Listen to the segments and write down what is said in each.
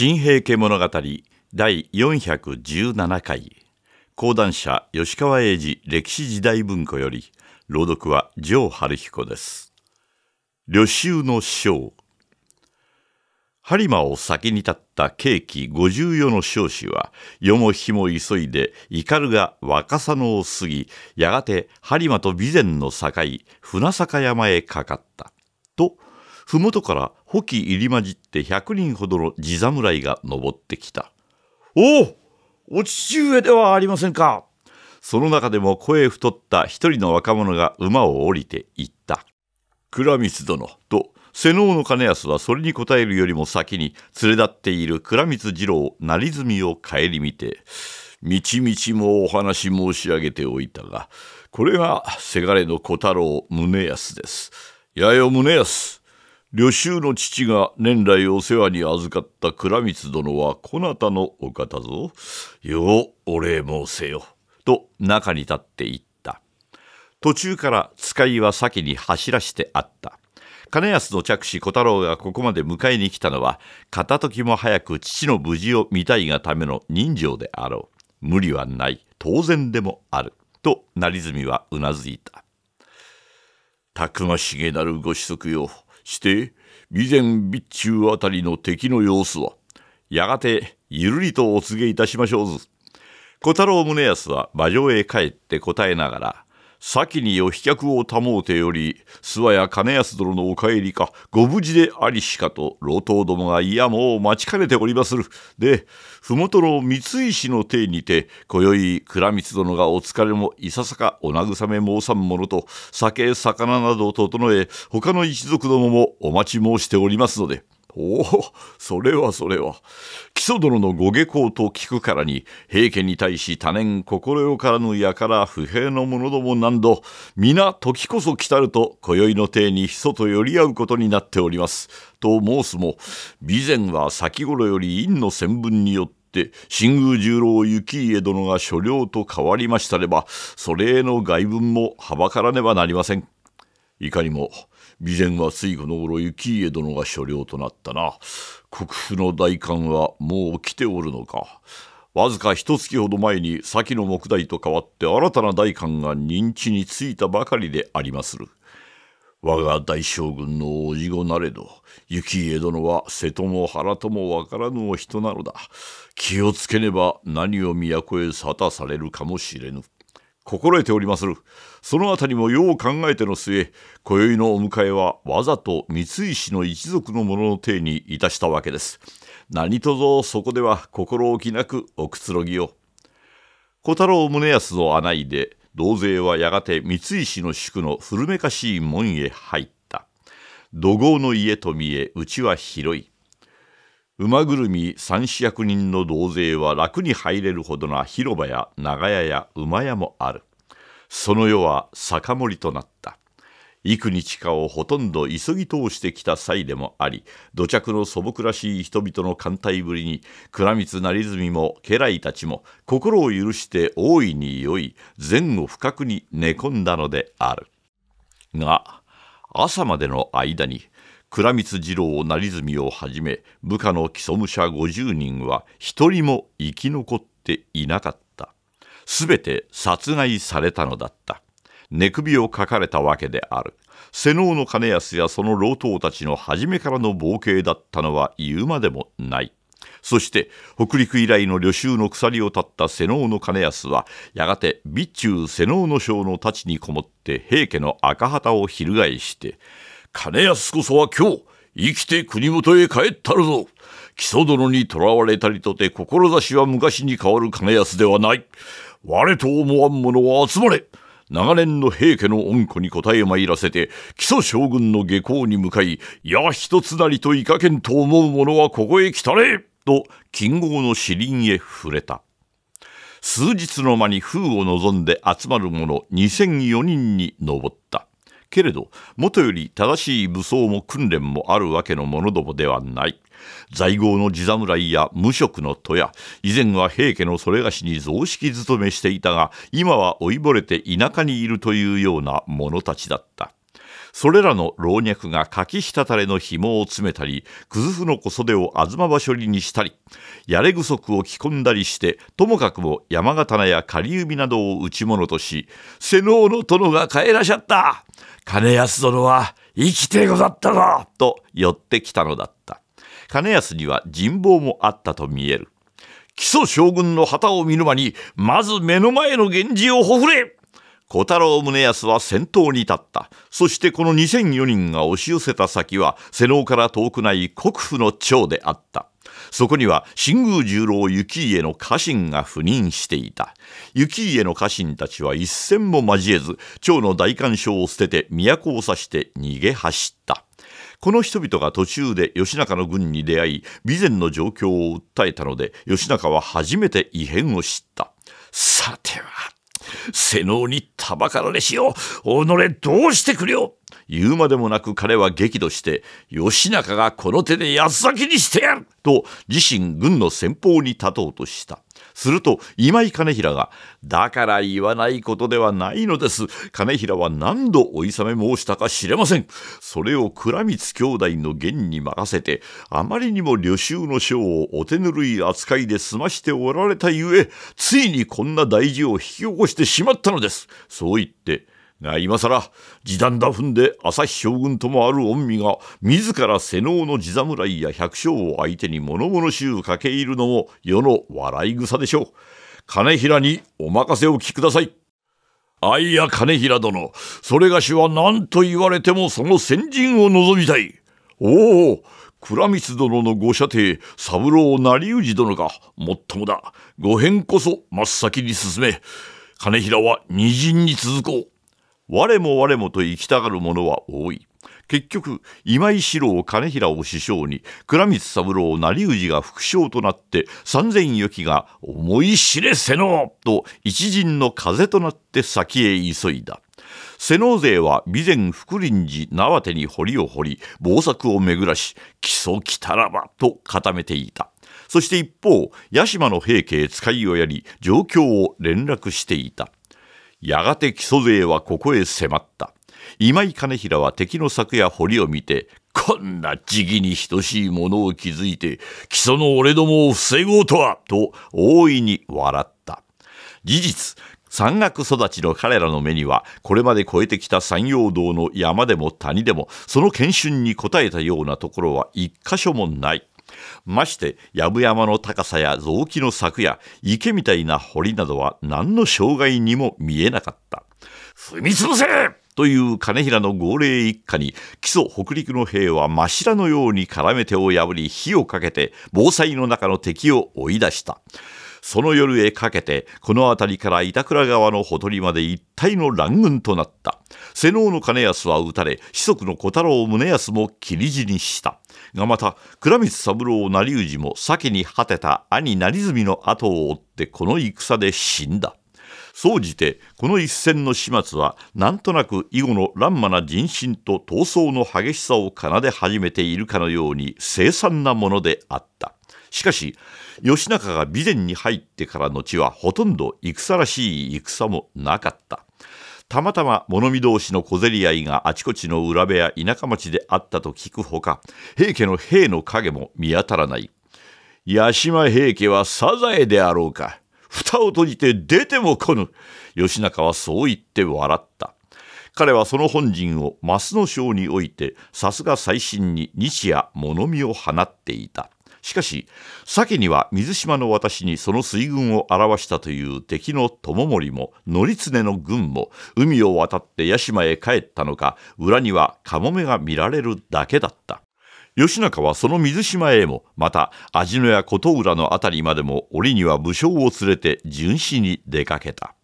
新平家物語第417回講談社吉川英治歴史時代文庫より朗読は城春彦です旅愁の章播磨を先に立った慶喜54の少子は世も日も急いで斑が若狭野を過ぎやがて播磨と備前の境船坂山へかかったと麓から穂木入り混じって100人ほどの地侍が登ってきた。おおお父上ではありませんかその中でも声太った一人の若者が馬を降りていった。倉光殿と瀬能の兼安はそれに応えるよりも先に連れ立っている倉光次郎成住を顧みて「みちみちもお話申し上げておいたがこれがせがれの小太郎宗安です」「やよ宗安旅衆の父が年来お世話に預かった倉光殿はこなたのお方ぞ。ようお礼申せよ。と中に立って言った。途中から使いは先に走らしてあった。金安の着手小太郎がここまで迎えに来たのは片時も早く父の無事を見たいがための人情であろう無理はない当然でもあると成泉はうなずいたたくましげなるご子息よして備前備中あたりの敵の様子はやがてゆるりとお告げいたしましょうず。小太郎宗康は馬上へ帰って答えながら先によ飛脚を保うてより諏訪や金安殿のお帰りかご無事でありしかと老頭どもがいやもう待ちかねておりまするで麓の三石の邸にて今宵倉光殿がお疲れもいささかお慰め申さんものと酒魚などを整え他の一族どももお待ち申しておりますので。おおそれはそれは木曽殿のご下校と聞くからに平家に対し多年心よからぬ輩不平の者ども何度皆時こそ来たると今宵の体にひそと寄り合うことになっております」と申すも備前は先頃より院の戦分によって新宮十郎行家殿が所領と変わりましたればそれへの外文もはばからねばなりませんいかにも備前は水古の頃行家殿が所領となったな国府の代官はもう来ておるのかわずか一月ほど前に先の木代と変わって新たな代官が認知についたばかりでありまする我が大将軍のおじごなれど行家殿は瀬戸も原ともわからぬお人なのだ気をつけねば何を都へ沙汰されるかもしれぬ心得ておりまする。そのあたりもよう考えての末、今宵のお迎えはわざと三井の一族の者の体にいたしたわけです。何とぞそこでは心置きなくおくつろぎを。小太郎宗康の案内で、同勢はやがて三井の宿の古めかしい門へ入った。土豪の家と見え、うちは広い。馬ぐるみ三四役人の同勢は楽に入れるほどな広場や長屋や馬屋もある。その世は酒盛りとなった。幾日かをほとんど急ぎ通してきた際でもあり、土着の素朴らしい人々の歓待ぶりに、倉光成住も家来たちも心を許して大いに酔い、前後不覚に寝込んだのである。が、朝までの間に、倉光次郎成住をはじめ部下の基礎武者50人は一人も生き残っていなかった全て殺害されたのだった寝首をかかれたわけである瀬能の兼康やその老頭たちの初めからの冒険だったのは言うまでもないそして北陸以来の旅衆の鎖を立った瀬能の兼康はやがて備中瀬能の将の太刀にこもって平家の赤旗を翻して金安こそは今日、生きて国元へ帰ったるぞ。木曽殿に囚われたりとて、志は昔に変わる金安ではない。我と思わん者は集まれ。長年の平家の恩子に答えまいらせて、木曽将軍の下校に向かい、や一つなりといかけんと思う者はここへ来たれと、金剛の死林へ触れた。数日の間に封を望んで集まる者2004人に上った。けれどもとより正しい武装も訓練もあるわけのものどもではない在郷の地侍や無職の戸や以前は平家のそれがしに雑式勤めしていたが今は老いぼれて田舎にいるというような者たちだったそれらの老若が柿ひたたれの紐を詰めたりくずふの子袖を東場処理にしたりやれ具足を着込んだりしてともかくも山刀や狩弓などを打ち物とし瀬能の殿が帰らしゃった金安殿は生きてござったぞと寄ってきたのだった金安には人望もあったと見える木曽将軍の旗を見る間にまず目の前の源氏をほふれ小太郎宗康は先頭に立った。そしてこの2004人が押し寄せた先は、瀬能から遠くない国府の長であった。そこには新宮十郎幸家の家臣が赴任していた。幸家の家臣たちは一戦も交えず、長の大干渉を捨てて都を指して逃げ走った。この人々が途中で義仲の軍に出会い、備前の状況を訴えたので、義仲は初めて異変を知った。さては、瀬能にたばかられしよう己どうしてくれよ言うまでもなく彼は激怒して義仲がこの手で安咲きにしてやると自身軍の先方に立とうとしたすると今井兼平が「だから言わないことではないのです兼平は何度お諌め申したか知れませんそれを倉光兄弟の言に任せてあまりにも旅衆の賞をお手ぬるい扱いで済ましておられたゆえついにこんな大事を引き起こしてしまったのです」そう言ってが今更時短打踏んで朝日将軍ともある御身が自ら瀬能の地侍や百姓を相手に物々しゅうかけ入るのも世の笑い草でしょう。金平にお任せを聞きください。あいや金平殿、それがしは何と言われてもその先陣を望みたい。おお、倉光殿のご舎弟三郎成氏殿がもっともだご変こそ真っ先に進め金平は二陣に続こう我も我もと行きたがる者は多い。結局今井四郎金平を師匠に倉光三郎成氏が副将となって三千余機が「思い知れ瀬能!」と一陣の風となって先へ急いだ。瀬能勢は備前福林寺縄手に堀を掘り防作を巡らし「基礎来たらば」と固めていた。そして一方、屋島の平家へ使いをやり、状況を連絡していた。やがて木曽勢はここへ迫った今井兼平は敵の柵や堀を見てこんな時期に等しいものを築いて基礎の俺どもを防ごうとはと大いに笑った事実山岳育ちの彼らの目にはこれまで越えてきた山陽道の山でも谷でもその研修に応えたようなところは一箇所もないましてやぶ山の高さや雑木の柵や池みたいな堀などは何の障害にも見えなかった踏み潰せという金平の号令一家に基礎北陸の兵は柱のように絡めてを破り火をかけて防災の中の敵を追い出したその夜へかけてこの辺りから板倉川のほとりまで一帯の乱軍となった瀬能の金康は討たれ子息の小太郎宗康も切り死にしたがまた倉光三郎成氏も先に果てた兄成住の後を追ってこの戦で死んだ総じてこの一戦の始末はなんとなく以後の乱魔な人心と闘争の激しさを奏で始めているかのように凄惨なものであったしかし義仲が備前に入ってからの地はほとんど戦らしい戦もなかったたまたま物見同士の小競り合いがあちこちの裏部屋田舎町であったと聞くほか平家の兵の影も見当たらない八島平家はサザエであろうか蓋を閉じて出ても来ぬ義仲はそう言って笑った彼はその本陣を増野省においてさすが最新に日夜物見を放っていたしかし先には水島の私にその水軍を表したという敵の友盛も則常の軍も海を渡って屋島へ帰ったのか裏にはカモメが見られるだけだった義仲はその水島へもまた味野や琴浦の辺りまでも折には武将を連れて巡視に出かけた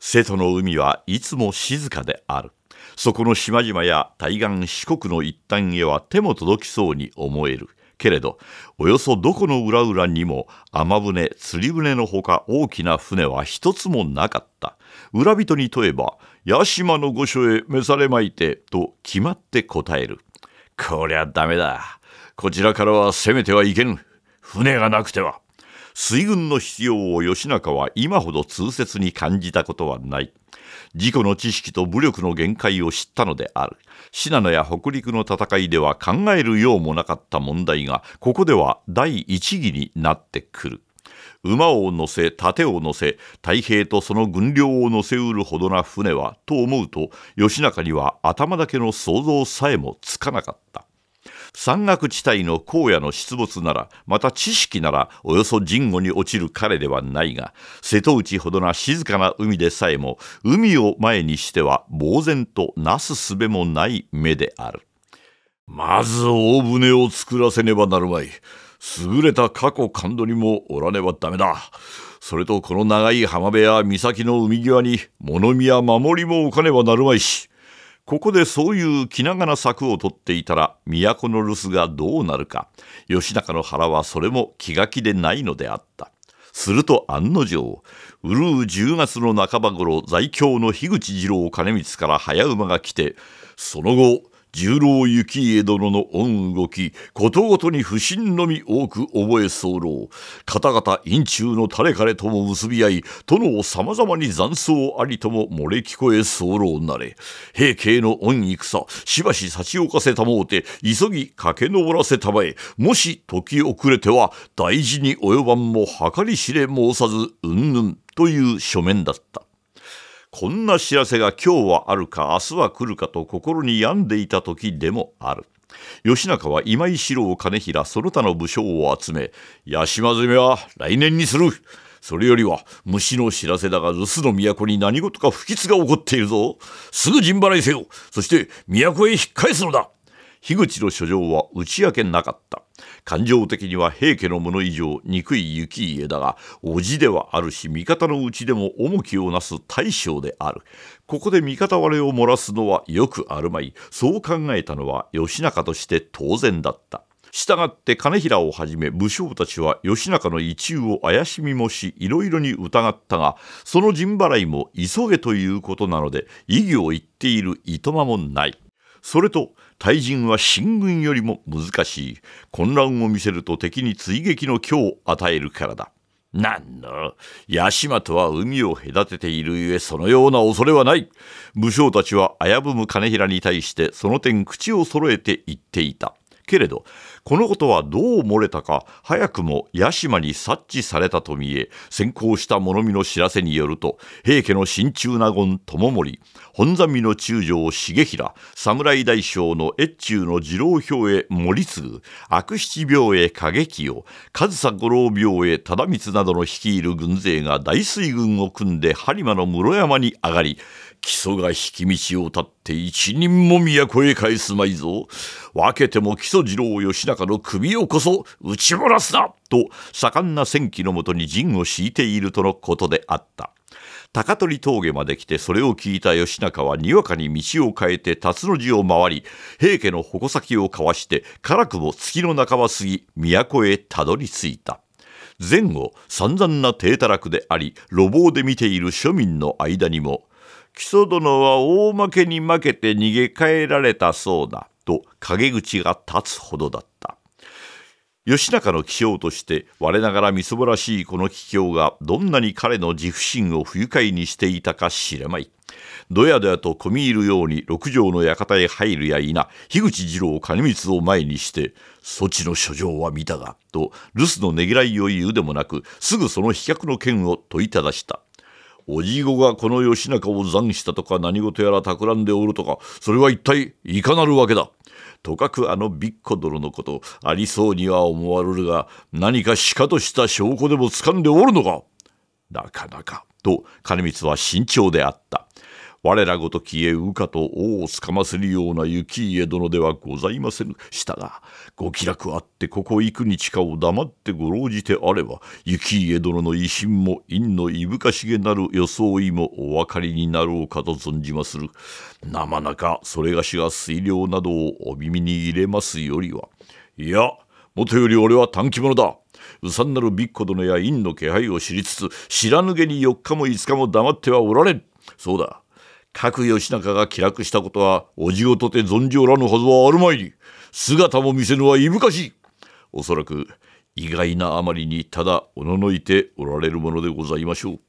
瀬戸の海はいつも静かであるそこの島々や対岸四国の一端へは手も届きそうに思えるけれどおよそどこの裏々にも雨船釣り船のほか大きな船は一つもなかった裏人に問えば「屋島の御所へ召されまいて」と決まって答えるこりゃダメだこちらからは攻めてはいけぬ船がなくては水軍の必要を義仲は今ほど痛切に感じたことはない。自己の知識と武力の限界を知ったのである。信濃や北陸の戦いでは考えるようもなかった問題がここでは第一義になってくる。馬を乗せ盾を乗せ太平とその軍領を乗せうるほどな船はと思うと義仲には頭だけの想像さえもつかなかった。山岳地帯の荒野の出没ならまた知識ならおよそ神後に落ちる彼ではないが瀬戸内ほどな静かな海でさえも海を前にしては呆然となすすべもない目であるまず大船を作らせねばなるまい優れた過去感度にもおらねばダメだそれとこの長い浜辺や岬の海際に物見や守りも置かねばなるまいしここでそういう気長な策を取っていたら都の留守がどうなるか義仲の腹はそれも気が気でないのであったすると案の定潤う10月の半ば頃在京の樋口次郎兼光から早馬が来てその後十郎幸家殿の恩動きことごとに不審のみ多く覚え候方々陰中の誰彼とも結び合い殿を様々に残相ありとも漏れ聞こえ候なれ平家の恩戦しばし差し置かせたもうて急ぎ駆け上らせたまえもし時遅れては大事に及ばんも計り知れ申さずうんぬんという書面だった。こんな知らせが今日はあるか明日は来るかと心に病んでいた時でもある。義仲は今井四郎兼平その他の武将を集め八島攻めは来年にするそれよりは虫の知らせだが留守の都に何事か不吉が起こっているぞすぐ陣払いせよそして都へ引っ返すのだ樋口の書状は打ち明けなかった感情的には平家のもの以上憎い雪家だが叔父ではあるし味方のうちでも重きをなす大将であるここで味方割れを漏らすのはよくあるまいそう考えたのは義仲として当然だった従って金平をはじめ武将たちは義仲の一中を怪しみもしいろいろに疑ったがその陣払いも急げということなので異議を言っているいとまもないそれと対人は進軍よりも難しい混乱を見せると敵に追撃の強を与えるからだ何の八島とは海を隔てているゆえそのような恐れはない武将たちは危ぶむ金平に対してその点口を揃えて言っていたけれどこのことはどう漏れたか早くも屋島に察知されたと見え先行した物見の知らせによると平家の親中納言智盛本三見の中将重衡侍大将の越中の次郎兵衛森次悪七病へ過激を上総五郎病へ忠光などの率いる軍勢が大水軍を組んで播磨の室山に上がり木曽が引き道を立って一人も都へ返すまいぞ分けても木曽次郎義仲らの首をこそ打ち漏らすなと盛んな戦機のもとに陣を敷いているとのことであった。高取峠まで来てそれを聞いた義仲はにわかに道を変えて辰の字を回り平家の矛先をかわして辛くも月の半ば過ぎ都へたどり着いた。前後散々な低たらくであり路傍で見ている庶民の間にも「木曽殿は大負けに負けて逃げ帰られたそうだ。と陰口が立つほどだった。義仲の気象として我ながらみそぼらしいこの気境がどんなに彼の自負心を不愉快にしていたか知れまい。どやどやと込み入るように六条の館へ入るや否、樋口次郎兼光を前にして、そちの書状は見たが、と留守のねぎらいを言うでもなく、すぐその飛脚の件を問いただした。おじいごがこの義仲を残したとか何事やら企んでおるとかそれは一体いかなるわけだとかくあのびっコ殿のことありそうには思われるが何かしかとした証拠でもつかんでおるのかなかなかと兼光は慎重であった我らごときへ羽化と王をつかませるような雪家殿ではございませぬ。したが、ご気楽あってここ幾日かを黙ってご老じてあれば、雪家殿の威信も陰のいぶかしげなる装いもお分かりになろうかと存じまする。なまなかそれがしが水量などをお耳に入れますよりは。いや、もとより俺は短期者だ。うさんなるビっコ殿や陰の気配を知りつつ、知らぬげに4日も5日も黙ってはおられん。そうだ。各義仲が気楽したことはおじごとて存じおらぬはずはあるまいに姿も見せぬはいぶかしいおそらく意外なあまりにただおののいておられるものでございましょう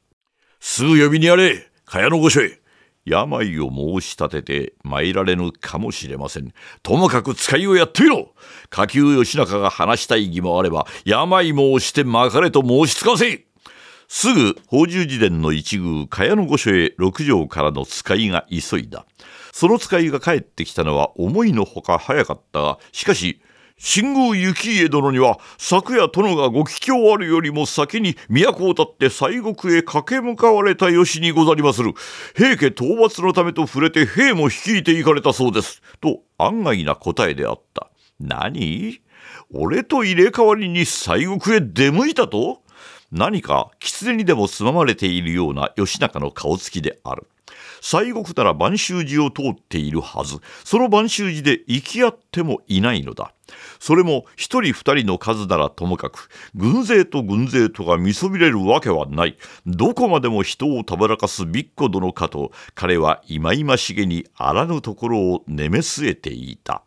すぐ呼びにやれ茅の御所へ病を申し立てて参られぬかもしれませんともかく使いをやってみろ下級義仲が話したい義もあれば病も押してまかれと申しつかせすぐ宝珠寺殿の一宮茅野御所へ六条からの使いが急いだその使いが帰ってきたのは思いのほか早かったがしかし新宮行家殿には昨夜殿がご帰郷あるよりも先に都を立って西国へ駆け向かわれた由にござりまする平家討伐のためと触れて兵も率いていかれたそうですと案外な答えであった何俺と入れ替わりに西国へ出向いたと何か狐にでもつままれているような義仲の顔つきである。西国なら晩秋寺を通っているはず。その晩秋寺で行き合ってもいないのだ。それも一人二人の数ならともかく、軍勢と軍勢とが見そびれるわけはない。どこまでも人をたばらかすびっこ殿かと、彼は忌々しげにあらぬところをねめ据えていた。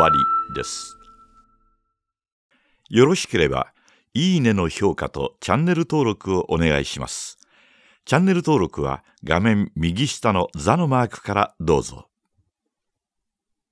わりです。よろしければ、いいねの評価とチャンネル登録をお願いします。チャンネル登録は画面右下の座のマークからどうぞ。